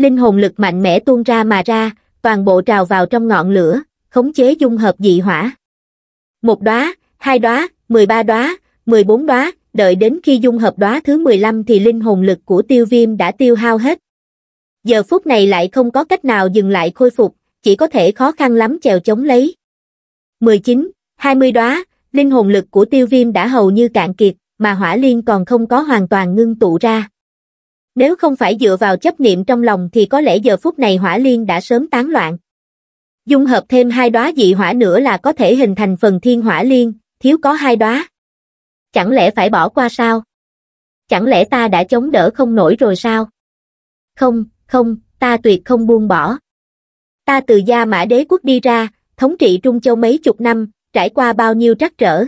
linh hồn lực mạnh mẽ tuôn ra mà ra, toàn bộ trào vào trong ngọn lửa, khống chế dung hợp dị hỏa. Một đóa, hai đóa, 13 đóa, 14 đóa, đợi đến khi dung hợp đóa thứ 15 thì linh hồn lực của tiêu viêm đã tiêu hao hết. Giờ phút này lại không có cách nào dừng lại khôi phục, chỉ có thể khó khăn lắm chèo chống lấy. 19, 20 đóa, linh hồn lực của tiêu viêm đã hầu như cạn kiệt, mà hỏa liên còn không có hoàn toàn ngưng tụ ra. Nếu không phải dựa vào chấp niệm trong lòng thì có lẽ giờ phút này hỏa liên đã sớm tán loạn. Dung hợp thêm hai đóa dị hỏa nữa là có thể hình thành phần thiên hỏa liên, thiếu có hai đóa. Chẳng lẽ phải bỏ qua sao? Chẳng lẽ ta đã chống đỡ không nổi rồi sao? Không, không, ta tuyệt không buông bỏ. Ta từ gia mã đế quốc đi ra, thống trị Trung Châu mấy chục năm, trải qua bao nhiêu trắc trở.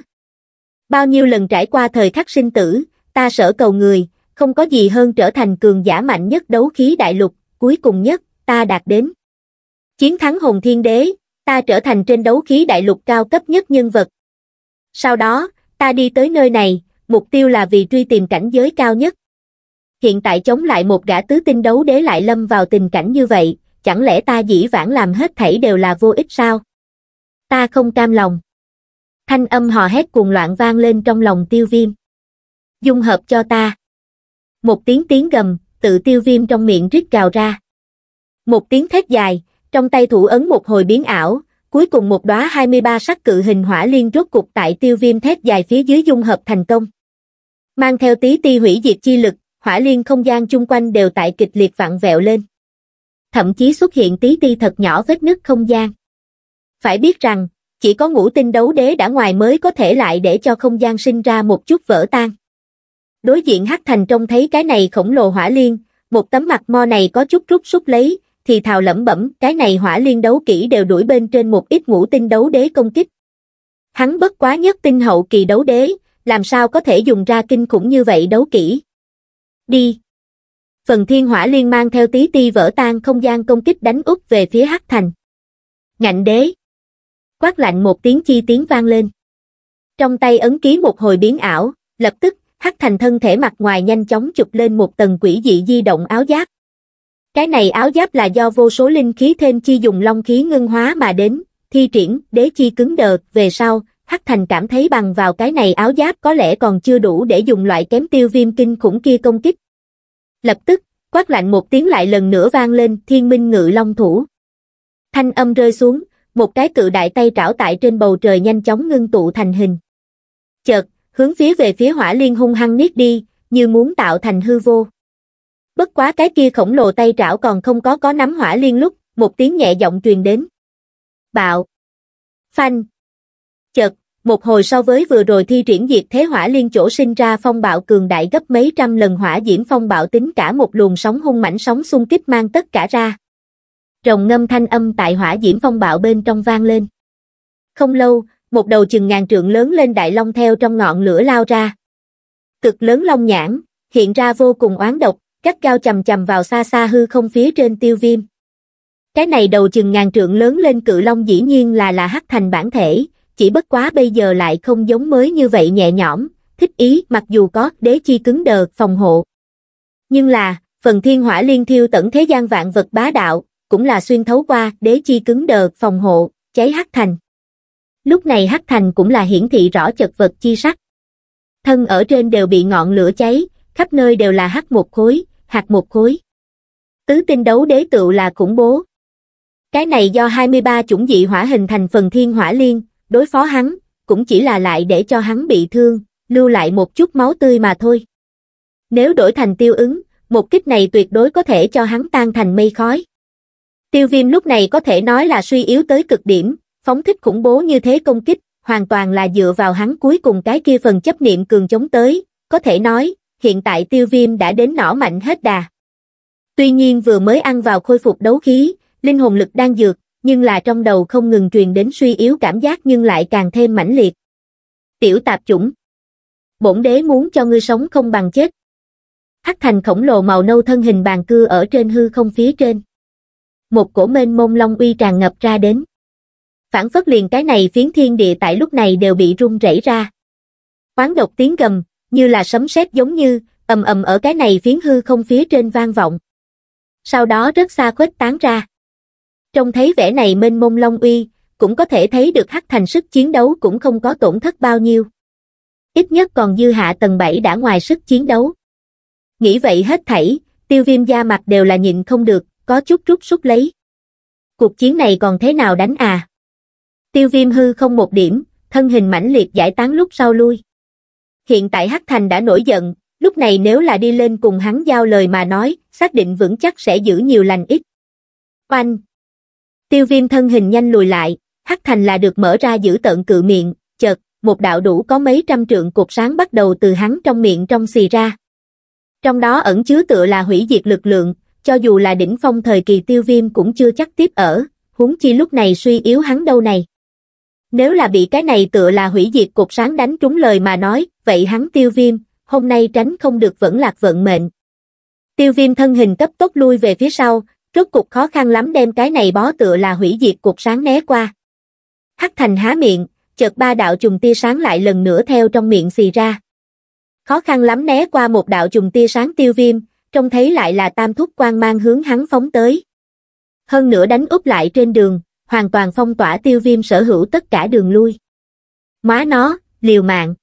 Bao nhiêu lần trải qua thời khắc sinh tử, ta sở cầu người, không có gì hơn trở thành cường giả mạnh nhất đấu khí đại lục, cuối cùng nhất, ta đạt đến. Chiến thắng Hồng Thiên Đế, ta trở thành trên đấu khí đại lục cao cấp nhất nhân vật. Sau đó, ta đi tới nơi này, mục tiêu là vì truy tìm cảnh giới cao nhất. Hiện tại chống lại một gã tứ tinh đấu đế lại lâm vào tình cảnh như vậy, chẳng lẽ ta dĩ vãng làm hết thảy đều là vô ích sao? Ta không cam lòng. Thanh âm hò hét cuồng loạn vang lên trong lòng tiêu viêm. Dung hợp cho ta một tiếng tiếng gầm, tự tiêu viêm trong miệng rít gào ra. Một tiếng thét dài, trong tay thủ ấn một hồi biến ảo, cuối cùng một đóa 23 sắc cự hình hỏa liên rốt cục tại tiêu viêm thét dài phía dưới dung hợp thành công. Mang theo tí ti hủy diệt chi lực, hỏa liên không gian chung quanh đều tại kịch liệt vặn vẹo lên. Thậm chí xuất hiện tí ti thật nhỏ vết nứt không gian. Phải biết rằng, chỉ có ngũ tinh đấu đế đã ngoài mới có thể lại để cho không gian sinh ra một chút vỡ tan. Đối diện Hắc Thành trông thấy cái này khổng lồ hỏa liên, một tấm mặt mo này có chút rút sút lấy, thì thào lẩm bẩm, cái này hỏa liên đấu kỹ đều đuổi bên trên một ít ngũ tinh đấu đế công kích. Hắn bất quá nhất tinh hậu kỳ đấu đế, làm sao có thể dùng ra kinh khủng như vậy đấu kỹ. Đi. Phần thiên hỏa liên mang theo tí ti vỡ tan không gian công kích đánh úp về phía Hắc Thành. Ngạnh đế. Quát lạnh một tiếng chi tiếng vang lên. Trong tay ấn ký một hồi biến ảo, lập tức hắc thành thân thể mặt ngoài nhanh chóng chụp lên một tầng quỷ dị di động áo giáp. Cái này áo giáp là do vô số linh khí thêm chi dùng long khí ngưng hóa mà đến, thi triển, đế chi cứng đờ, về sau, Hắc Thành cảm thấy bằng vào cái này áo giáp có lẽ còn chưa đủ để dùng loại kém tiêu viêm kinh khủng kia công kích. Lập tức, quát lạnh một tiếng lại lần nữa vang lên thiên minh ngự long thủ. Thanh âm rơi xuống, một cái cự đại tay trảo tại trên bầu trời nhanh chóng ngưng tụ thành hình. Chợt, hướng phía về phía hỏa liên hung hăng niết đi, như muốn tạo thành hư vô. Bất quá cái kia khổng lồ tay trảo còn không có có nắm hỏa liên lúc, một tiếng nhẹ giọng truyền đến. Bạo! Phanh! Chật, một hồi so với vừa rồi thi triển diệt thế hỏa liên chỗ sinh ra phong bạo cường đại gấp mấy trăm lần hỏa diễm phong bạo tính cả một luồng sóng hung mảnh sóng xung kích mang tất cả ra. Rồng ngâm thanh âm tại hỏa diễm phong bạo bên trong vang lên. Không lâu, một đầu chừng ngàn trượng lớn lên đại long theo trong ngọn lửa lao ra. Cực lớn long nhãn, hiện ra vô cùng oán độc, cắt cao chầm chầm vào xa xa hư không phía trên tiêu viêm. Cái này đầu chừng ngàn trượng lớn lên cự long dĩ nhiên là là hắc thành bản thể, chỉ bất quá bây giờ lại không giống mới như vậy nhẹ nhõm, thích ý mặc dù có đế chi cứng đờ phòng hộ. Nhưng là, phần thiên hỏa liên thiêu tận thế gian vạn vật bá đạo, cũng là xuyên thấu qua đế chi cứng đờ phòng hộ, cháy hắc thành lúc này hắc thành cũng là hiển thị rõ chật vật chi sắc. Thân ở trên đều bị ngọn lửa cháy, khắp nơi đều là hắc một khối, hạt một khối. Tứ tinh đấu đế tựu là khủng bố. Cái này do 23 chủng dị hỏa hình thành phần thiên hỏa liên, đối phó hắn, cũng chỉ là lại để cho hắn bị thương, lưu lại một chút máu tươi mà thôi. Nếu đổi thành tiêu ứng, một kích này tuyệt đối có thể cho hắn tan thành mây khói. Tiêu viêm lúc này có thể nói là suy yếu tới cực điểm, Phóng thích khủng bố như thế công kích, hoàn toàn là dựa vào hắn cuối cùng cái kia phần chấp niệm cường chống tới, có thể nói, hiện tại tiêu viêm đã đến nỏ mạnh hết đà. Tuy nhiên vừa mới ăn vào khôi phục đấu khí, linh hồn lực đang dược, nhưng là trong đầu không ngừng truyền đến suy yếu cảm giác nhưng lại càng thêm mãnh liệt. Tiểu tạp chủng Bổn đế muốn cho ngươi sống không bằng chết. Hắc thành khổng lồ màu nâu thân hình bàn cưa ở trên hư không phía trên. Một cổ mênh mông long uy tràn ngập ra đến phản phất liền cái này phiến thiên địa tại lúc này đều bị rung rẩy ra. quán độc tiếng gầm, như là sấm sét giống như, ầm ầm ở cái này phiến hư không phía trên vang vọng. Sau đó rất xa khuếch tán ra. Trông thấy vẻ này mênh mông long uy, cũng có thể thấy được hắc thành sức chiến đấu cũng không có tổn thất bao nhiêu. Ít nhất còn dư hạ tầng 7 đã ngoài sức chiến đấu. Nghĩ vậy hết thảy, tiêu viêm da mặt đều là nhịn không được, có chút rút rút lấy. Cuộc chiến này còn thế nào đánh à? Tiêu viêm hư không một điểm, thân hình mãnh liệt giải tán lúc sau lui. Hiện tại Hắc Thành đã nổi giận, lúc này nếu là đi lên cùng hắn giao lời mà nói, xác định vững chắc sẽ giữ nhiều lành ít. Oanh! Tiêu viêm thân hình nhanh lùi lại, Hắc Thành là được mở ra giữ tận cự miệng, chợt, một đạo đủ có mấy trăm trượng cột sáng bắt đầu từ hắn trong miệng trong xì ra. Trong đó ẩn chứa tựa là hủy diệt lực lượng, cho dù là đỉnh phong thời kỳ tiêu viêm cũng chưa chắc tiếp ở, huống chi lúc này suy yếu hắn đâu này. Nếu là bị cái này tựa là hủy diệt cục sáng đánh trúng lời mà nói, vậy hắn tiêu viêm, hôm nay tránh không được vẫn lạc vận mệnh. Tiêu viêm thân hình cấp tốc lui về phía sau, rốt cục khó khăn lắm đem cái này bó tựa là hủy diệt cục sáng né qua. Hắc thành há miệng, chợt ba đạo trùng tia sáng lại lần nữa theo trong miệng xì ra. Khó khăn lắm né qua một đạo trùng tia sáng tiêu viêm, trông thấy lại là tam thúc quang mang hướng hắn phóng tới. Hơn nữa đánh úp lại trên đường hoàn toàn phong tỏa tiêu viêm sở hữu tất cả đường lui. Móa nó, liều mạng.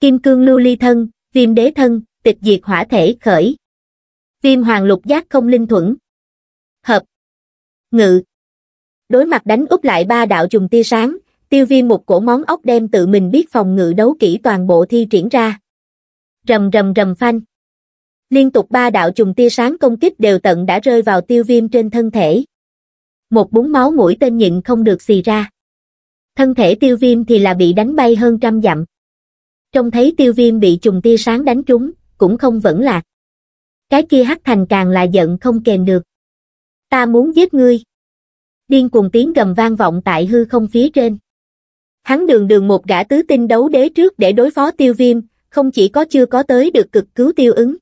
Kim cương lưu ly thân, viêm đế thân, tịch diệt hỏa thể khởi. Viêm hoàng lục giác không linh thuẫn. Hợp. Ngự. Đối mặt đánh úp lại ba đạo trùng tia sáng, tiêu viêm một cổ món ốc đem tự mình biết phòng ngự đấu kỹ toàn bộ thi triển ra. Rầm rầm rầm phanh. Liên tục ba đạo trùng tia sáng công kích đều tận đã rơi vào tiêu viêm trên thân thể một búng máu mũi tên nhịn không được xì ra. Thân thể tiêu viêm thì là bị đánh bay hơn trăm dặm. trong thấy tiêu viêm bị trùng tia sáng đánh trúng, cũng không vẫn lạc. Cái kia hắc thành càng là giận không kềm được. Ta muốn giết ngươi. Điên cuồng tiếng gầm vang vọng tại hư không phía trên. Hắn đường đường một gã tứ tinh đấu đế trước để đối phó tiêu viêm, không chỉ có chưa có tới được cực cứu tiêu ứng.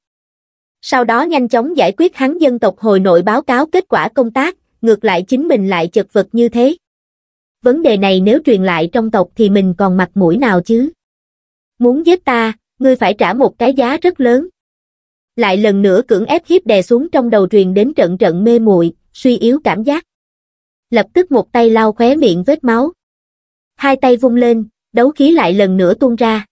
Sau đó nhanh chóng giải quyết hắn dân tộc hồi nội báo cáo kết quả công tác, ngược lại chính mình lại chật vật như thế. Vấn đề này nếu truyền lại trong tộc thì mình còn mặt mũi nào chứ? Muốn giết ta, ngươi phải trả một cái giá rất lớn. Lại lần nữa cưỡng ép hiếp đè xuống trong đầu truyền đến trận trận mê muội, suy yếu cảm giác. Lập tức một tay lau khóe miệng vết máu. Hai tay vung lên, đấu khí lại lần nữa tuôn ra.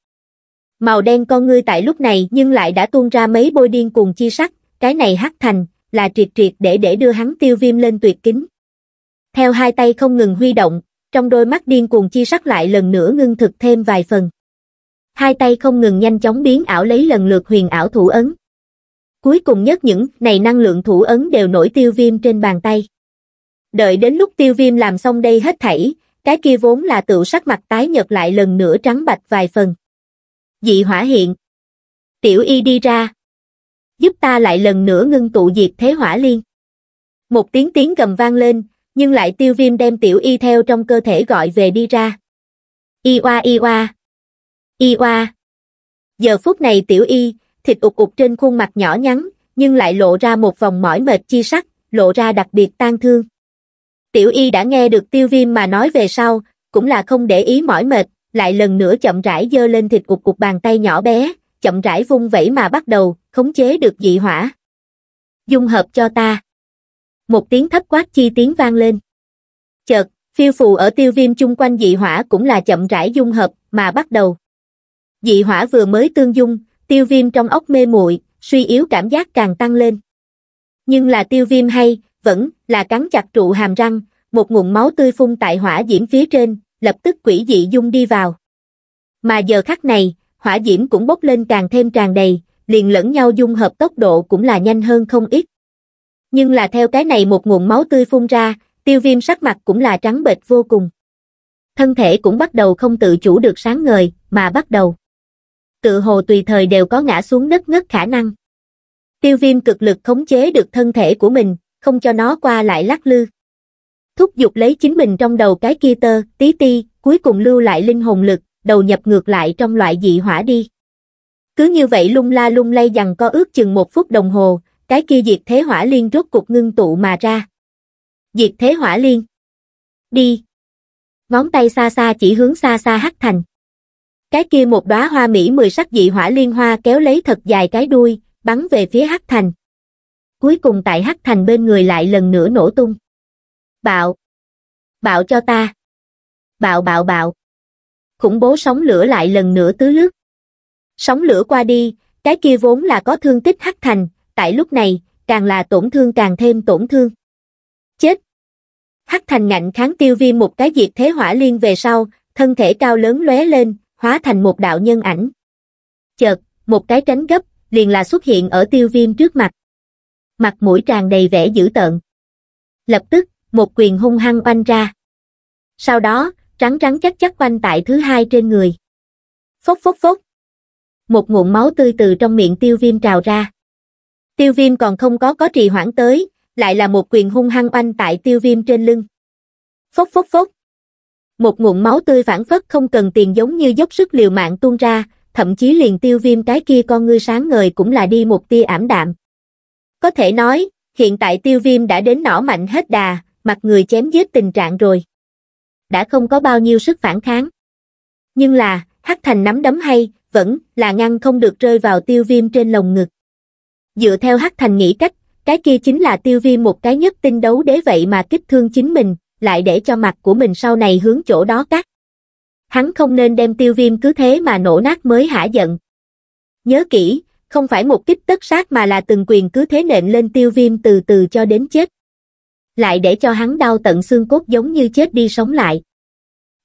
Màu đen con ngươi tại lúc này nhưng lại đã tuôn ra mấy bôi điên cùng chi sắc, cái này hắc thành, là triệt triệt để để đưa hắn tiêu viêm lên tuyệt kính. Theo hai tay không ngừng huy động, trong đôi mắt điên cuồng chi sắc lại lần nữa ngưng thực thêm vài phần. Hai tay không ngừng nhanh chóng biến ảo lấy lần lượt huyền ảo thủ ấn. Cuối cùng nhất những này năng lượng thủ ấn đều nổi tiêu viêm trên bàn tay. Đợi đến lúc tiêu viêm làm xong đây hết thảy, cái kia vốn là tự sắc mặt tái nhật lại lần nữa trắng bạch vài phần. Dị hỏa hiện. Tiểu y đi ra, giúp ta lại lần nữa ngưng tụ diệt thế hỏa liên. Một tiếng tiếng gầm vang lên, nhưng lại tiêu viêm đem tiểu y theo trong cơ thể gọi về đi ra. Y oa y oa. Y oa. Giờ phút này tiểu y, thịt ụt ụt trên khuôn mặt nhỏ nhắn, nhưng lại lộ ra một vòng mỏi mệt chi sắc, lộ ra đặc biệt tan thương. Tiểu y đã nghe được tiêu viêm mà nói về sau, cũng là không để ý mỏi mệt, lại lần nữa chậm rãi dơ lên thịt cục cục bàn tay nhỏ bé, chậm rãi vung vẩy mà bắt đầu, khống chế được dị hỏa. Dung hợp cho ta. Một tiếng thấp quát chi tiếng vang lên. Chợt, phiêu phù ở tiêu viêm chung quanh dị hỏa cũng là chậm rãi dung hợp mà bắt đầu. Dị hỏa vừa mới tương dung, tiêu viêm trong ốc mê muội suy yếu cảm giác càng tăng lên. Nhưng là tiêu viêm hay, vẫn là cắn chặt trụ hàm răng, một nguồn máu tươi phun tại hỏa diễm phía trên, lập tức quỷ dị dung đi vào. Mà giờ khắc này, hỏa diễm cũng bốc lên càng thêm tràn đầy, liền lẫn nhau dung hợp tốc độ cũng là nhanh hơn không ít. Nhưng là theo cái này một nguồn máu tươi phun ra, tiêu viêm sắc mặt cũng là trắng bệch vô cùng. Thân thể cũng bắt đầu không tự chủ được sáng ngời, mà bắt đầu. Tự hồ tùy thời đều có ngã xuống đất ngất khả năng. Tiêu viêm cực lực khống chế được thân thể của mình, không cho nó qua lại lắc lư. Thúc giục lấy chính mình trong đầu cái kia tơ, tí ti, cuối cùng lưu lại linh hồn lực, đầu nhập ngược lại trong loại dị hỏa đi. Cứ như vậy lung la lung lay dằn co ước chừng một phút đồng hồ, cái kia diệt thế hỏa liên rốt cục ngưng tụ mà ra. Diệt thế hỏa liên. Đi. Ngón tay xa xa chỉ hướng xa xa hắc thành. Cái kia một đóa hoa mỹ mười sắc dị hỏa liên hoa kéo lấy thật dài cái đuôi, bắn về phía hắc thành. Cuối cùng tại hắc thành bên người lại lần nữa nổ tung. Bạo. Bạo cho ta. Bạo bạo bạo. Khủng bố sóng lửa lại lần nữa tứ lướt. Sóng lửa qua đi, cái kia vốn là có thương tích hắc thành, tại lúc này, càng là tổn thương càng thêm tổn thương. Chết! Hắc thành ngạnh kháng tiêu viêm một cái diệt thế hỏa liên về sau, thân thể cao lớn lóe lên, hóa thành một đạo nhân ảnh. Chợt, một cái tránh gấp, liền là xuất hiện ở tiêu viêm trước mặt. Mặt mũi tràn đầy vẻ dữ tợn. Lập tức, một quyền hung hăng oanh ra. Sau đó, trắng trắng chắc chắc quanh tại thứ hai trên người. Phốc phốc phốc một nguồn máu tươi từ trong miệng tiêu viêm trào ra. Tiêu viêm còn không có có trì hoãn tới, lại là một quyền hung hăng oanh tại tiêu viêm trên lưng. Phốc phốc phốc. Một nguồn máu tươi phản phất không cần tiền giống như dốc sức liều mạng tuôn ra, thậm chí liền tiêu viêm cái kia con ngươi sáng ngời cũng là đi một tia ảm đạm. Có thể nói, hiện tại tiêu viêm đã đến nỏ mạnh hết đà, mặt người chém giết tình trạng rồi. Đã không có bao nhiêu sức phản kháng. Nhưng là, hắc thành nắm đấm hay, vẫn là ngăn không được rơi vào tiêu viêm trên lồng ngực. Dựa theo hắc thành nghĩ cách, cái kia chính là tiêu viêm một cái nhất tinh đấu đế vậy mà kích thương chính mình, lại để cho mặt của mình sau này hướng chỗ đó cắt. Hắn không nên đem tiêu viêm cứ thế mà nổ nát mới hả giận. Nhớ kỹ, không phải một kích tất sát mà là từng quyền cứ thế nện lên tiêu viêm từ từ cho đến chết. Lại để cho hắn đau tận xương cốt giống như chết đi sống lại.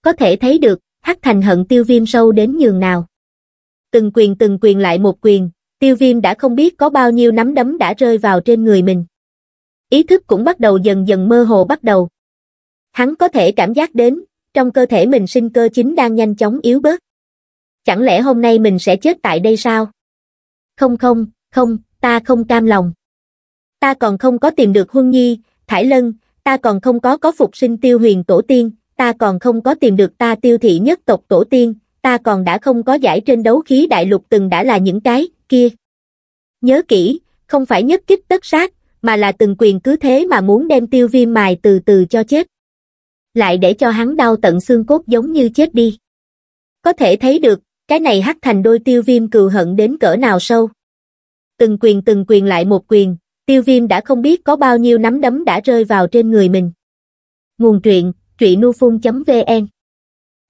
Có thể thấy được, hắc thành hận tiêu viêm sâu đến nhường nào từng quyền từng quyền lại một quyền, tiêu viêm đã không biết có bao nhiêu nắm đấm đã rơi vào trên người mình. Ý thức cũng bắt đầu dần dần mơ hồ bắt đầu. Hắn có thể cảm giác đến, trong cơ thể mình sinh cơ chính đang nhanh chóng yếu bớt. Chẳng lẽ hôm nay mình sẽ chết tại đây sao? Không không, không, ta không cam lòng. Ta còn không có tìm được Huân Nhi, Thải Lân, ta còn không có có phục sinh tiêu huyền tổ tiên, ta còn không có tìm được ta tiêu thị nhất tộc tổ tiên, ta còn đã không có giải trên đấu khí đại lục từng đã là những cái, kia. Nhớ kỹ, không phải nhất kích tất sát, mà là từng quyền cứ thế mà muốn đem tiêu viêm mài từ từ cho chết. Lại để cho hắn đau tận xương cốt giống như chết đi. Có thể thấy được, cái này hắc thành đôi tiêu viêm cừu hận đến cỡ nào sâu. Từng quyền từng quyền lại một quyền, tiêu viêm đã không biết có bao nhiêu nắm đấm đã rơi vào trên người mình. Nguồn truyện, truyện nu phun vn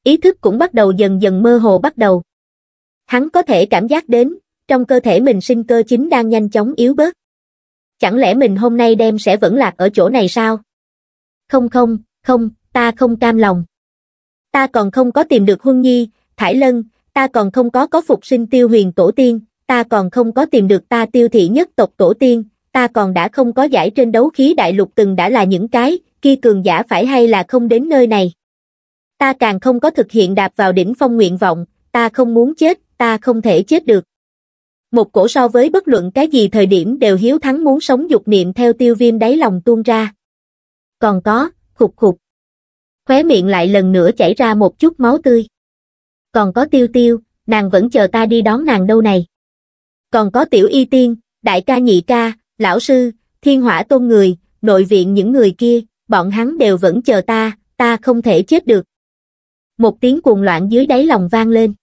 ý thức cũng bắt đầu dần dần mơ hồ bắt đầu. Hắn có thể cảm giác đến, trong cơ thể mình sinh cơ chính đang nhanh chóng yếu bớt. Chẳng lẽ mình hôm nay đem sẽ vẫn lạc ở chỗ này sao? Không không, không, ta không cam lòng. Ta còn không có tìm được Huân Nhi, Thải Lân, ta còn không có có phục sinh tiêu huyền tổ tiên, ta còn không có tìm được ta tiêu thị nhất tộc tổ tiên, ta còn đã không có giải trên đấu khí đại lục từng đã là những cái, kia cường giả phải hay là không đến nơi này ta càng không có thực hiện đạp vào đỉnh phong nguyện vọng, ta không muốn chết, ta không thể chết được. Một cổ so với bất luận cái gì thời điểm đều hiếu thắng muốn sống dục niệm theo tiêu viêm đáy lòng tuôn ra. Còn có, khục khục. Khóe miệng lại lần nữa chảy ra một chút máu tươi. Còn có tiêu tiêu, nàng vẫn chờ ta đi đón nàng đâu này. Còn có tiểu y tiên, đại ca nhị ca, lão sư, thiên hỏa tôn người, nội viện những người kia, bọn hắn đều vẫn chờ ta, ta không thể chết được một tiếng cuồng loạn dưới đáy lòng vang lên.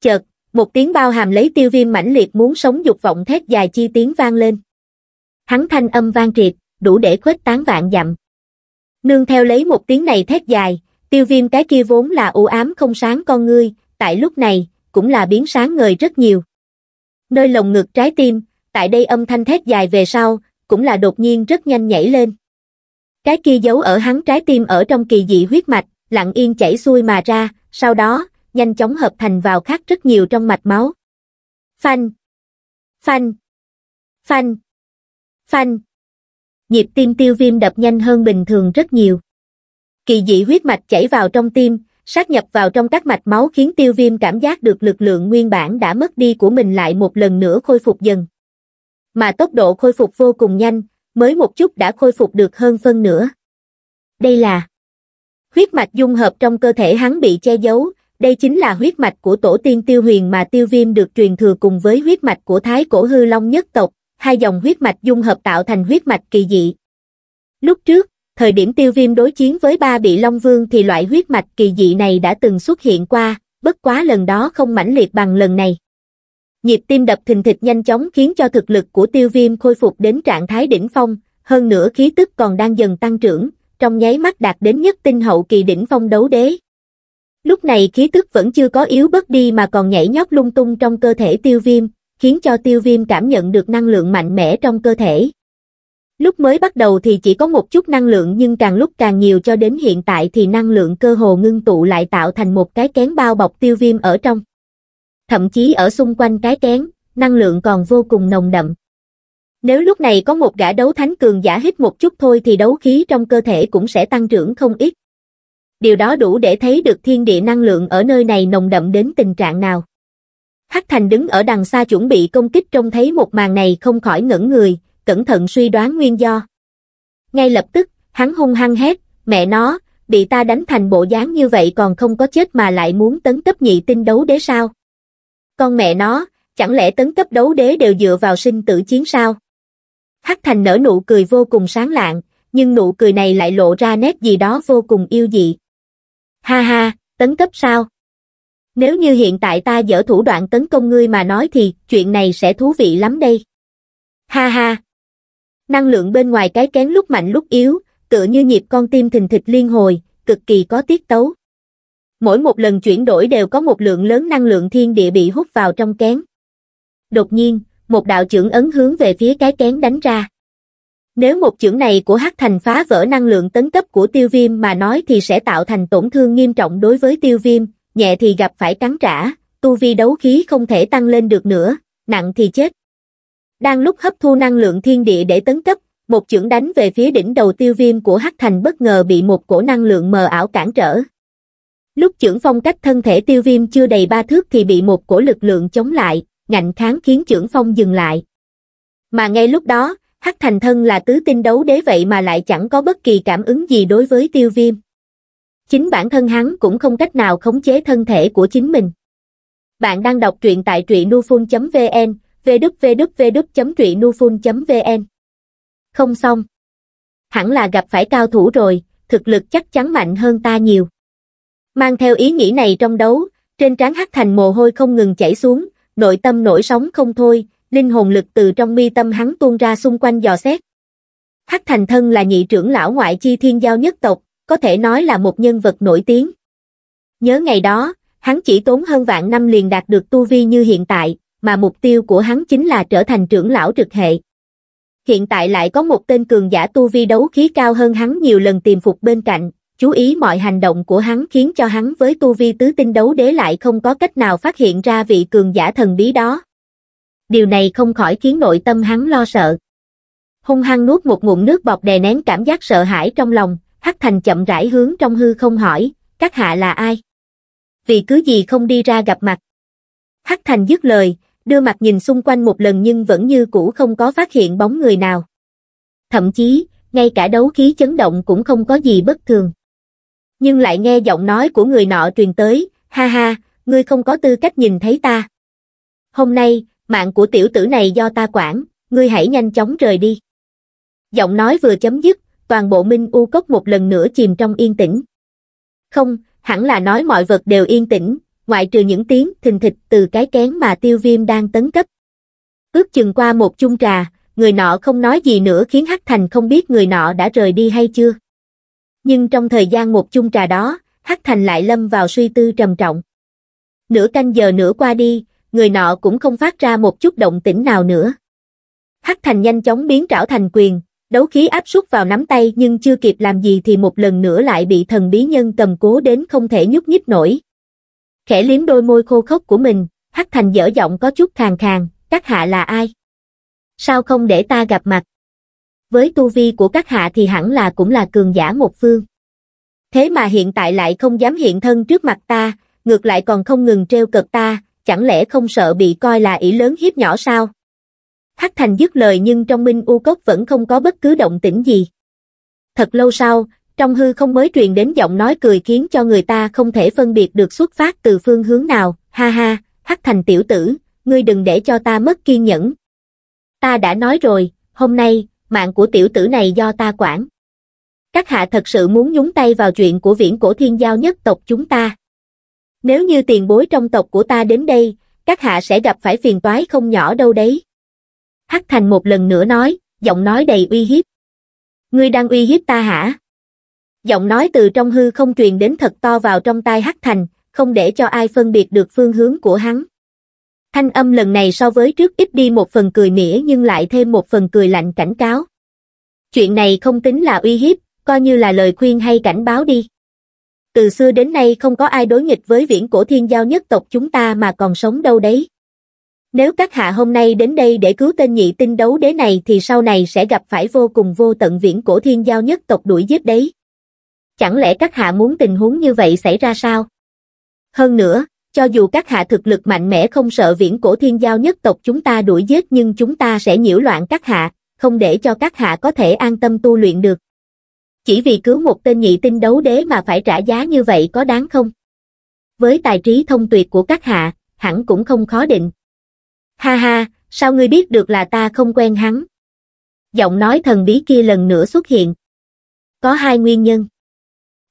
Chợt, một tiếng bao hàm lấy tiêu viêm mãnh liệt muốn sống dục vọng thét dài chi tiếng vang lên. Hắn thanh âm vang triệt, đủ để khuếch tán vạn dặm. Nương theo lấy một tiếng này thét dài, tiêu viêm cái kia vốn là u ám không sáng con ngươi, tại lúc này, cũng là biến sáng ngời rất nhiều. Nơi lồng ngực trái tim, tại đây âm thanh thét dài về sau, cũng là đột nhiên rất nhanh nhảy lên. Cái kia giấu ở hắn trái tim ở trong kỳ dị huyết mạch, lặng yên chảy xuôi mà ra, sau đó, nhanh chóng hợp thành vào khác rất nhiều trong mạch máu. Phanh! Phanh! Phanh! Phanh! Nhịp tim tiêu viêm đập nhanh hơn bình thường rất nhiều. Kỳ dị huyết mạch chảy vào trong tim, sát nhập vào trong các mạch máu khiến tiêu viêm cảm giác được lực lượng nguyên bản đã mất đi của mình lại một lần nữa khôi phục dần. Mà tốc độ khôi phục vô cùng nhanh, mới một chút đã khôi phục được hơn phân nữa. Đây là Huyết mạch dung hợp trong cơ thể hắn bị che giấu, đây chính là huyết mạch của tổ tiên tiêu huyền mà tiêu viêm được truyền thừa cùng với huyết mạch của thái cổ hư long nhất tộc, hai dòng huyết mạch dung hợp tạo thành huyết mạch kỳ dị. Lúc trước, thời điểm tiêu viêm đối chiến với ba bị long vương thì loại huyết mạch kỳ dị này đã từng xuất hiện qua, bất quá lần đó không mãnh liệt bằng lần này. Nhịp tim đập thình thịch nhanh chóng khiến cho thực lực của tiêu viêm khôi phục đến trạng thái đỉnh phong, hơn nữa khí tức còn đang dần tăng trưởng, trong nháy mắt đạt đến nhất tinh hậu kỳ đỉnh phong đấu đế. Lúc này khí tức vẫn chưa có yếu bớt đi mà còn nhảy nhót lung tung trong cơ thể tiêu viêm, khiến cho tiêu viêm cảm nhận được năng lượng mạnh mẽ trong cơ thể. Lúc mới bắt đầu thì chỉ có một chút năng lượng nhưng càng lúc càng nhiều cho đến hiện tại thì năng lượng cơ hồ ngưng tụ lại tạo thành một cái kén bao bọc tiêu viêm ở trong. Thậm chí ở xung quanh cái kén, năng lượng còn vô cùng nồng đậm. Nếu lúc này có một gã đấu thánh cường giả hít một chút thôi thì đấu khí trong cơ thể cũng sẽ tăng trưởng không ít. Điều đó đủ để thấy được thiên địa năng lượng ở nơi này nồng đậm đến tình trạng nào. Hắc Thành đứng ở đằng xa chuẩn bị công kích trông thấy một màn này không khỏi ngẩn người, cẩn thận suy đoán nguyên do. Ngay lập tức, hắn hung hăng hét, mẹ nó, bị ta đánh thành bộ dáng như vậy còn không có chết mà lại muốn tấn cấp nhị tinh đấu đế sao? Con mẹ nó, chẳng lẽ tấn cấp đấu đế đều dựa vào sinh tử chiến sao? Hắc Thành nở nụ cười vô cùng sáng lạng, nhưng nụ cười này lại lộ ra nét gì đó vô cùng yêu dị. Ha ha, tấn cấp sao? Nếu như hiện tại ta dở thủ đoạn tấn công ngươi mà nói thì chuyện này sẽ thú vị lắm đây. Ha ha. Năng lượng bên ngoài cái kén lúc mạnh lúc yếu, tựa như nhịp con tim thình thịch liên hồi, cực kỳ có tiết tấu. Mỗi một lần chuyển đổi đều có một lượng lớn năng lượng thiên địa bị hút vào trong kén. Đột nhiên, một đạo chưởng ấn hướng về phía cái kén đánh ra. Nếu một chưởng này của Hắc Thành phá vỡ năng lượng tấn cấp của tiêu viêm mà nói thì sẽ tạo thành tổn thương nghiêm trọng đối với tiêu viêm, nhẹ thì gặp phải cắn trả, tu vi đấu khí không thể tăng lên được nữa, nặng thì chết. Đang lúc hấp thu năng lượng thiên địa để tấn cấp, một chưởng đánh về phía đỉnh đầu tiêu viêm của Hắc Thành bất ngờ bị một cổ năng lượng mờ ảo cản trở. Lúc chưởng phong cách thân thể tiêu viêm chưa đầy ba thước thì bị một cổ lực lượng chống lại, ngạnh kháng khiến trưởng phong dừng lại. Mà ngay lúc đó, Hắc Thành Thân là tứ tinh đấu đế vậy mà lại chẳng có bất kỳ cảm ứng gì đối với tiêu viêm. Chính bản thân hắn cũng không cách nào khống chế thân thể của chính mình. Bạn đang đọc truyện tại truyện vn www www.truyệnufun.vn. Không xong. Hẳn là gặp phải cao thủ rồi, thực lực chắc chắn mạnh hơn ta nhiều. Mang theo ý nghĩ này trong đấu, trên trán Hắc Thành mồ hôi không ngừng chảy xuống, nội tâm nổi sóng không thôi, linh hồn lực từ trong mi tâm hắn tuôn ra xung quanh dò xét. Hắc Thành Thân là nhị trưởng lão ngoại chi thiên giao nhất tộc, có thể nói là một nhân vật nổi tiếng. Nhớ ngày đó, hắn chỉ tốn hơn vạn năm liền đạt được tu vi như hiện tại, mà mục tiêu của hắn chính là trở thành trưởng lão trực hệ. Hiện tại lại có một tên cường giả tu vi đấu khí cao hơn hắn nhiều lần tìm phục bên cạnh, chú ý mọi hành động của hắn khiến cho hắn với tu vi tứ tinh đấu đế lại không có cách nào phát hiện ra vị cường giả thần bí đó. Điều này không khỏi khiến nội tâm hắn lo sợ. Hung hăng nuốt một ngụm nước bọt đè nén cảm giác sợ hãi trong lòng, Hắc Thành chậm rãi hướng trong hư không hỏi, các hạ là ai? Vì cứ gì không đi ra gặp mặt. Hắc Thành dứt lời, đưa mặt nhìn xung quanh một lần nhưng vẫn như cũ không có phát hiện bóng người nào. Thậm chí, ngay cả đấu khí chấn động cũng không có gì bất thường nhưng lại nghe giọng nói của người nọ truyền tới, ha ha, ngươi không có tư cách nhìn thấy ta. Hôm nay, mạng của tiểu tử này do ta quản, ngươi hãy nhanh chóng rời đi. Giọng nói vừa chấm dứt, toàn bộ Minh U Cốc một lần nữa chìm trong yên tĩnh. Không, hẳn là nói mọi vật đều yên tĩnh, ngoại trừ những tiếng thình thịch từ cái kén mà tiêu viêm đang tấn cấp. Ước chừng qua một chung trà, người nọ không nói gì nữa khiến Hắc Thành không biết người nọ đã rời đi hay chưa. Nhưng trong thời gian một chung trà đó, Hắc Thành lại lâm vào suy tư trầm trọng. Nửa canh giờ nữa qua đi, người nọ cũng không phát ra một chút động tĩnh nào nữa. Hắc Thành nhanh chóng biến trảo thành quyền, đấu khí áp suất vào nắm tay nhưng chưa kịp làm gì thì một lần nữa lại bị thần bí nhân cầm cố đến không thể nhúc nhích nổi. Khẽ liếm đôi môi khô khốc của mình, Hắc Thành dở giọng có chút khàn khàn, các hạ là ai? Sao không để ta gặp mặt? với tu vi của các hạ thì hẳn là cũng là cường giả một phương. Thế mà hiện tại lại không dám hiện thân trước mặt ta, ngược lại còn không ngừng treo cợt ta, chẳng lẽ không sợ bị coi là ý lớn hiếp nhỏ sao? Hắc Thành dứt lời nhưng trong Minh U Cốc vẫn không có bất cứ động tĩnh gì. Thật lâu sau, trong hư không mới truyền đến giọng nói cười khiến cho người ta không thể phân biệt được xuất phát từ phương hướng nào, ha ha, Hắc Thành tiểu tử, ngươi đừng để cho ta mất kiên nhẫn. Ta đã nói rồi, hôm nay, mạng của tiểu tử này do ta quản. Các hạ thật sự muốn nhúng tay vào chuyện của viễn cổ thiên giao nhất tộc chúng ta. Nếu như tiền bối trong tộc của ta đến đây, các hạ sẽ gặp phải phiền toái không nhỏ đâu đấy. Hắc Thành một lần nữa nói, giọng nói đầy uy hiếp. Ngươi đang uy hiếp ta hả? Giọng nói từ trong hư không truyền đến thật to vào trong tai Hắc Thành, không để cho ai phân biệt được phương hướng của hắn. Thanh âm lần này so với trước ít đi một phần cười mỉa nhưng lại thêm một phần cười lạnh cảnh cáo. Chuyện này không tính là uy hiếp, coi như là lời khuyên hay cảnh báo đi. Từ xưa đến nay không có ai đối nghịch với viễn cổ thiên giao nhất tộc chúng ta mà còn sống đâu đấy. Nếu các hạ hôm nay đến đây để cứu tên nhị tinh đấu đế này thì sau này sẽ gặp phải vô cùng vô tận viễn cổ thiên giao nhất tộc đuổi giết đấy. Chẳng lẽ các hạ muốn tình huống như vậy xảy ra sao? Hơn nữa, cho dù các hạ thực lực mạnh mẽ không sợ viễn cổ thiên giao nhất tộc chúng ta đuổi giết nhưng chúng ta sẽ nhiễu loạn các hạ, không để cho các hạ có thể an tâm tu luyện được. Chỉ vì cứu một tên nhị tinh đấu đế mà phải trả giá như vậy có đáng không? Với tài trí thông tuyệt của các hạ, hẳn cũng không khó định. Ha ha, sao ngươi biết được là ta không quen hắn? Giọng nói thần bí kia lần nữa xuất hiện. Có hai nguyên nhân.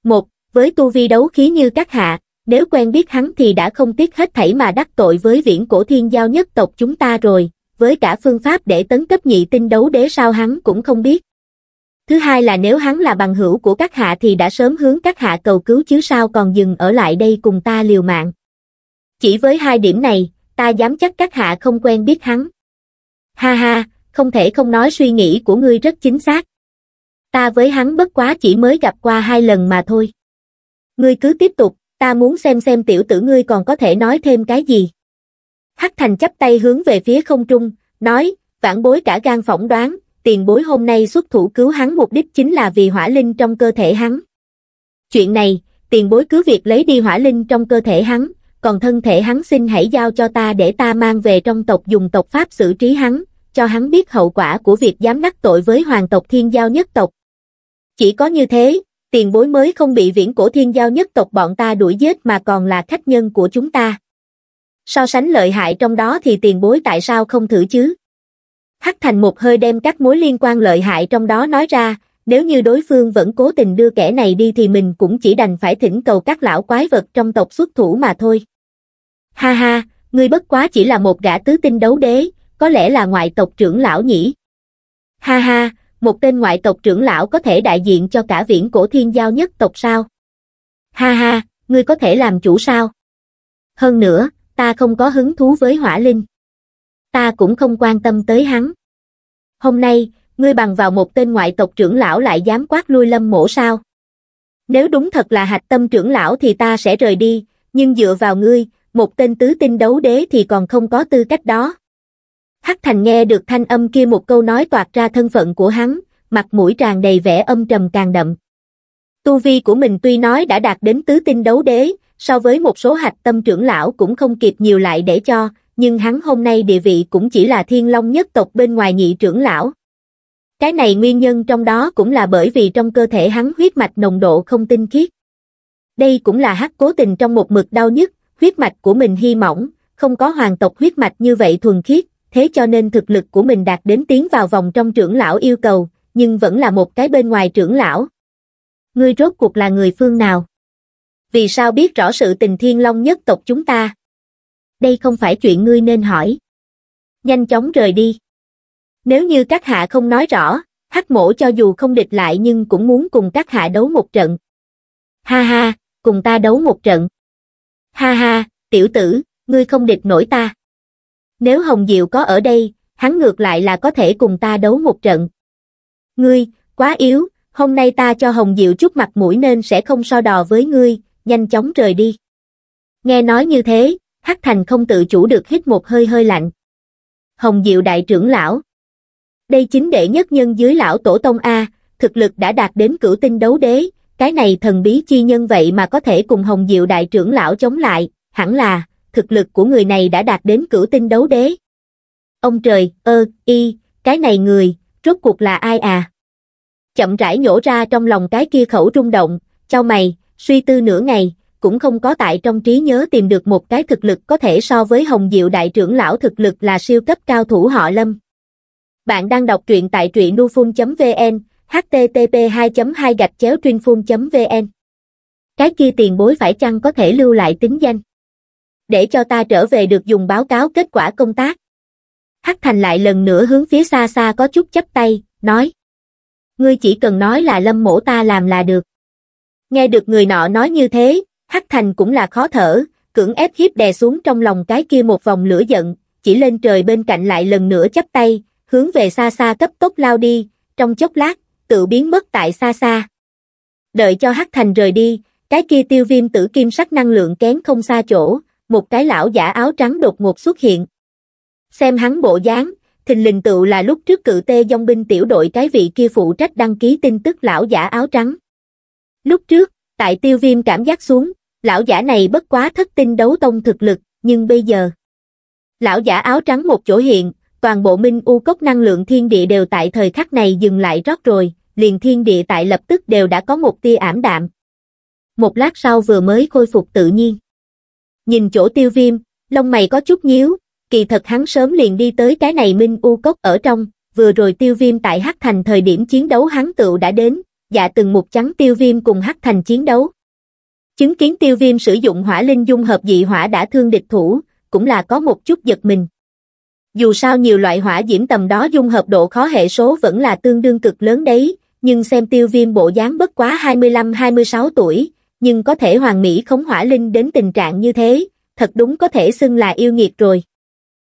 Một, với tu vi đấu khí như các hạ, nếu quen biết hắn thì đã không tiếc hết thảy mà đắc tội với viễn cổ thiên giao nhất tộc chúng ta rồi, với cả phương pháp để tấn cấp nhị tinh đấu đế sao hắn cũng không biết. Thứ hai là nếu hắn là bằng hữu của các hạ thì đã sớm hướng các hạ cầu cứu chứ sao còn dừng ở lại đây cùng ta liều mạng. Chỉ với hai điểm này, ta dám chắc các hạ không quen biết hắn. Ha ha, không thể không nói suy nghĩ của ngươi rất chính xác. Ta với hắn bất quá chỉ mới gặp qua hai lần mà thôi. Ngươi cứ tiếp tục, ta muốn xem xem tiểu tử ngươi còn có thể nói thêm cái gì. Hắc thành chắp tay hướng về phía không trung, nói, vãn bối cả gan phỏng đoán, tiền bối hôm nay xuất thủ cứu hắn mục đích chính là vì hỏa linh trong cơ thể hắn. Chuyện này, tiền bối cứ việc lấy đi hỏa linh trong cơ thể hắn, còn thân thể hắn xin hãy giao cho ta để ta mang về trong tộc dùng tộc pháp xử trí hắn, cho hắn biết hậu quả của việc dám đắc tội với hoàng tộc thiên giao nhất tộc. Chỉ có như thế, tiền bối mới không bị viễn cổ thiên giao nhất tộc bọn ta đuổi giết mà còn là khách nhân của chúng ta. So sánh lợi hại trong đó thì tiền bối tại sao không thử chứ? Hắc thành một hơi đem các mối liên quan lợi hại trong đó nói ra, nếu như đối phương vẫn cố tình đưa kẻ này đi thì mình cũng chỉ đành phải thỉnh cầu các lão quái vật trong tộc xuất thủ mà thôi. Ha ha, ngươi bất quá chỉ là một gã tứ tinh đấu đế, có lẽ là ngoại tộc trưởng lão nhỉ. Ha ha, một tên ngoại tộc trưởng lão có thể đại diện cho cả viễn cổ thiên giao nhất tộc sao? Ha ha, ngươi có thể làm chủ sao? Hơn nữa, ta không có hứng thú với hỏa linh. Ta cũng không quan tâm tới hắn. Hôm nay, ngươi bằng vào một tên ngoại tộc trưởng lão lại dám quát lui lâm mổ sao? Nếu đúng thật là hạch tâm trưởng lão thì ta sẽ rời đi, nhưng dựa vào ngươi, một tên tứ tinh đấu đế thì còn không có tư cách đó. Hắc Thành nghe được thanh âm kia một câu nói toạt ra thân phận của hắn, mặt mũi tràn đầy vẻ âm trầm càng đậm. Tu vi của mình tuy nói đã đạt đến tứ tinh đấu đế, so với một số hạch tâm trưởng lão cũng không kịp nhiều lại để cho, nhưng hắn hôm nay địa vị cũng chỉ là thiên long nhất tộc bên ngoài nhị trưởng lão. Cái này nguyên nhân trong đó cũng là bởi vì trong cơ thể hắn huyết mạch nồng độ không tinh khiết. Đây cũng là hắc cố tình trong một mực đau nhất, huyết mạch của mình hy mỏng, không có hoàng tộc huyết mạch như vậy thuần khiết, thế cho nên thực lực của mình đạt đến tiến vào vòng trong trưởng lão yêu cầu, nhưng vẫn là một cái bên ngoài trưởng lão. Ngươi rốt cuộc là người phương nào? Vì sao biết rõ sự tình thiên long nhất tộc chúng ta? Đây không phải chuyện ngươi nên hỏi. Nhanh chóng rời đi. Nếu như các hạ không nói rõ, hắc mổ cho dù không địch lại nhưng cũng muốn cùng các hạ đấu một trận. Ha ha, cùng ta đấu một trận. Ha ha, tiểu tử, ngươi không địch nổi ta. Nếu Hồng Diệu có ở đây, hắn ngược lại là có thể cùng ta đấu một trận. Ngươi, quá yếu, hôm nay ta cho Hồng Diệu chút mặt mũi nên sẽ không so đò với ngươi, nhanh chóng rời đi. Nghe nói như thế, Hắc Thành không tự chủ được hít một hơi hơi lạnh. Hồng Diệu đại trưởng lão. Đây chính đệ nhất nhân dưới lão tổ tông A, thực lực đã đạt đến cửu tinh đấu đế, cái này thần bí chi nhân vậy mà có thể cùng Hồng Diệu đại trưởng lão chống lại, hẳn là thực lực của người này đã đạt đến cửu tinh đấu đế. Ông trời, ơ, y, cái này người, rốt cuộc là ai à? Chậm rãi nhổ ra trong lòng cái kia khẩu rung động, cho mày, suy tư nửa ngày, cũng không có tại trong trí nhớ tìm được một cái thực lực có thể so với Hồng Diệu Đại trưởng lão thực lực là siêu cấp cao thủ họ lâm. Bạn đang đọc truyện tại truyện nufun.vn, http 2 2 gạch chéo vn Cái kia tiền bối phải chăng có thể lưu lại tính danh? để cho ta trở về được dùng báo cáo kết quả công tác. Hắc Thành lại lần nữa hướng phía xa xa có chút chấp tay, nói. Ngươi chỉ cần nói là lâm mổ ta làm là được. Nghe được người nọ nói như thế, Hắc Thành cũng là khó thở, cưỡng ép hiếp đè xuống trong lòng cái kia một vòng lửa giận, chỉ lên trời bên cạnh lại lần nữa chấp tay, hướng về xa xa cấp tốc lao đi, trong chốc lát, tự biến mất tại xa xa. Đợi cho Hắc Thành rời đi, cái kia tiêu viêm tử kim sắc năng lượng kén không xa chỗ, một cái lão giả áo trắng đột ngột xuất hiện. Xem hắn bộ dáng, thình lình tựu là lúc trước cự tê dòng binh tiểu đội cái vị kia phụ trách đăng ký tin tức lão giả áo trắng. Lúc trước, tại tiêu viêm cảm giác xuống, lão giả này bất quá thất tinh đấu tông thực lực, nhưng bây giờ... Lão giả áo trắng một chỗ hiện, toàn bộ minh u cốc năng lượng thiên địa đều tại thời khắc này dừng lại rót rồi, liền thiên địa tại lập tức đều đã có một tia ảm đạm. Một lát sau vừa mới khôi phục tự nhiên nhìn chỗ tiêu viêm, lông mày có chút nhíu, kỳ thật hắn sớm liền đi tới cái này minh u cốc ở trong, vừa rồi tiêu viêm tại Hắc Thành thời điểm chiến đấu hắn tựu đã đến, dạ từng một trắng tiêu viêm cùng Hắc Thành chiến đấu. Chứng kiến tiêu viêm sử dụng hỏa linh dung hợp dị hỏa đã thương địch thủ, cũng là có một chút giật mình. Dù sao nhiều loại hỏa diễm tầm đó dung hợp độ khó hệ số vẫn là tương đương cực lớn đấy, nhưng xem tiêu viêm bộ dáng bất quá 25-26 tuổi, nhưng có thể hoàng mỹ khống hỏa linh đến tình trạng như thế, thật đúng có thể xưng là yêu nghiệt rồi.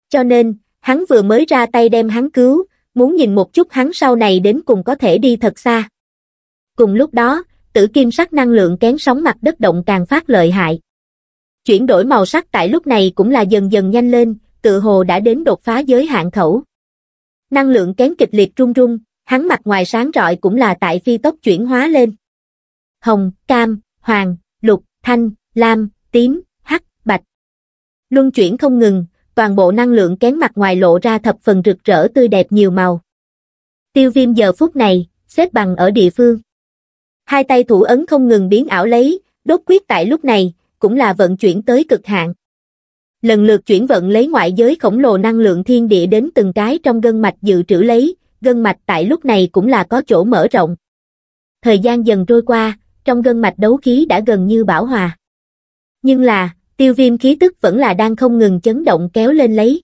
Cho nên, hắn vừa mới ra tay đem hắn cứu, muốn nhìn một chút hắn sau này đến cùng có thể đi thật xa. Cùng lúc đó, tử kim sắc năng lượng kén sóng mặt đất động càng phát lợi hại. Chuyển đổi màu sắc tại lúc này cũng là dần dần nhanh lên, tự hồ đã đến đột phá giới hạn khẩu. Năng lượng kén kịch liệt rung rung, hắn mặt ngoài sáng rọi cũng là tại phi tốc chuyển hóa lên. Hồng, cam, hoàng, lục, thanh, lam, tím, hắc, bạch. Luân chuyển không ngừng, toàn bộ năng lượng kén mặt ngoài lộ ra thập phần rực rỡ tươi đẹp nhiều màu. Tiêu viêm giờ phút này, xếp bằng ở địa phương. Hai tay thủ ấn không ngừng biến ảo lấy, đốt quyết tại lúc này, cũng là vận chuyển tới cực hạn. Lần lượt chuyển vận lấy ngoại giới khổng lồ năng lượng thiên địa đến từng cái trong gân mạch dự trữ lấy, gân mạch tại lúc này cũng là có chỗ mở rộng. Thời gian dần trôi qua, trong gân mạch đấu khí đã gần như bảo hòa. Nhưng là, tiêu viêm khí tức vẫn là đang không ngừng chấn động kéo lên lấy.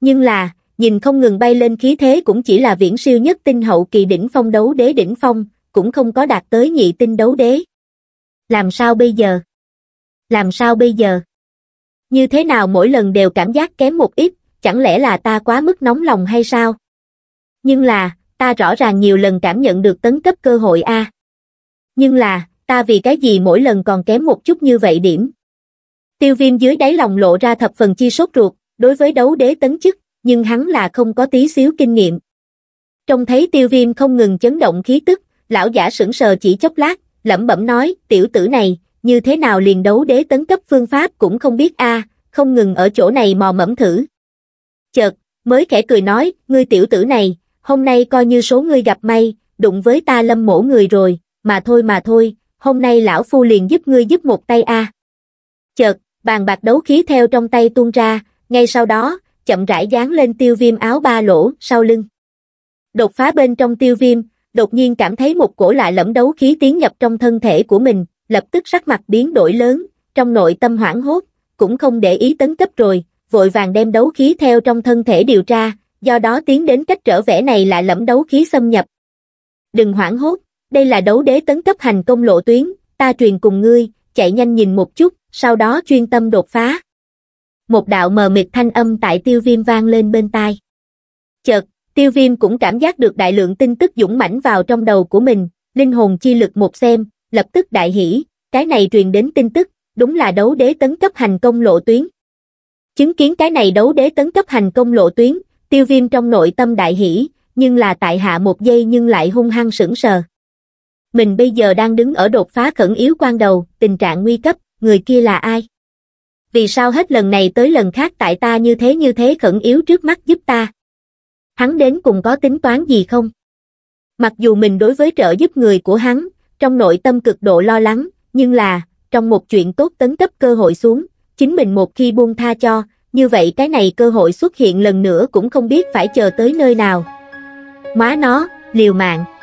Nhưng là, nhìn không ngừng bay lên khí thế cũng chỉ là viễn siêu nhất tinh hậu kỳ đỉnh phong đấu đế đỉnh phong, cũng không có đạt tới nhị tinh đấu đế. Làm sao bây giờ? Làm sao bây giờ? Như thế nào mỗi lần đều cảm giác kém một ít, chẳng lẽ là ta quá mức nóng lòng hay sao? Nhưng là, ta rõ ràng nhiều lần cảm nhận được tấn cấp cơ hội a. À? Nhưng là, ta vì cái gì mỗi lần còn kém một chút như vậy điểm. Tiêu viêm dưới đáy lòng lộ ra thập phần chi sốt ruột, đối với đấu đế tấn chức, nhưng hắn là không có tí xíu kinh nghiệm. Trông thấy tiêu viêm không ngừng chấn động khí tức, lão giả sững sờ chỉ chốc lát, lẩm bẩm nói, tiểu tử này, như thế nào liền đấu đế tấn cấp phương pháp cũng không biết a không ngừng ở chỗ này mò mẫm thử. Chợt, mới khẽ cười nói, ngươi tiểu tử này, hôm nay coi như số ngươi gặp may, đụng với ta lâm mổ người rồi, mà thôi mà thôi, hôm nay lão phu liền giúp ngươi giúp một tay a. À. Chợt, bàn bạc đấu khí theo trong tay tuôn ra, ngay sau đó, chậm rãi dán lên tiêu viêm áo ba lỗ sau lưng. Đột phá bên trong tiêu viêm, đột nhiên cảm thấy một cổ lạ lẫm đấu khí tiến nhập trong thân thể của mình, lập tức sắc mặt biến đổi lớn, trong nội tâm hoảng hốt, cũng không để ý tấn cấp rồi, vội vàng đem đấu khí theo trong thân thể điều tra, do đó tiến đến cách trở vẻ này là lẫm đấu khí xâm nhập. Đừng hoảng hốt, đây là đấu đế tấn cấp hành công lộ tuyến, ta truyền cùng ngươi, chạy nhanh nhìn một chút, sau đó chuyên tâm đột phá. Một đạo mờ mịt thanh âm tại tiêu viêm vang lên bên tai. Chợt, tiêu viêm cũng cảm giác được đại lượng tin tức dũng mãnh vào trong đầu của mình, linh hồn chi lực một xem, lập tức đại hỉ, cái này truyền đến tin tức, đúng là đấu đế tấn cấp hành công lộ tuyến. Chứng kiến cái này đấu đế tấn cấp hành công lộ tuyến, tiêu viêm trong nội tâm đại hỉ nhưng là tại hạ một giây nhưng lại hung hăng sững sờ mình bây giờ đang đứng ở đột phá khẩn yếu quan đầu, tình trạng nguy cấp, người kia là ai? Vì sao hết lần này tới lần khác tại ta như thế như thế khẩn yếu trước mắt giúp ta? Hắn đến cùng có tính toán gì không? Mặc dù mình đối với trợ giúp người của hắn, trong nội tâm cực độ lo lắng, nhưng là, trong một chuyện tốt tấn cấp cơ hội xuống, chính mình một khi buông tha cho, như vậy cái này cơ hội xuất hiện lần nữa cũng không biết phải chờ tới nơi nào. Má nó, liều mạng.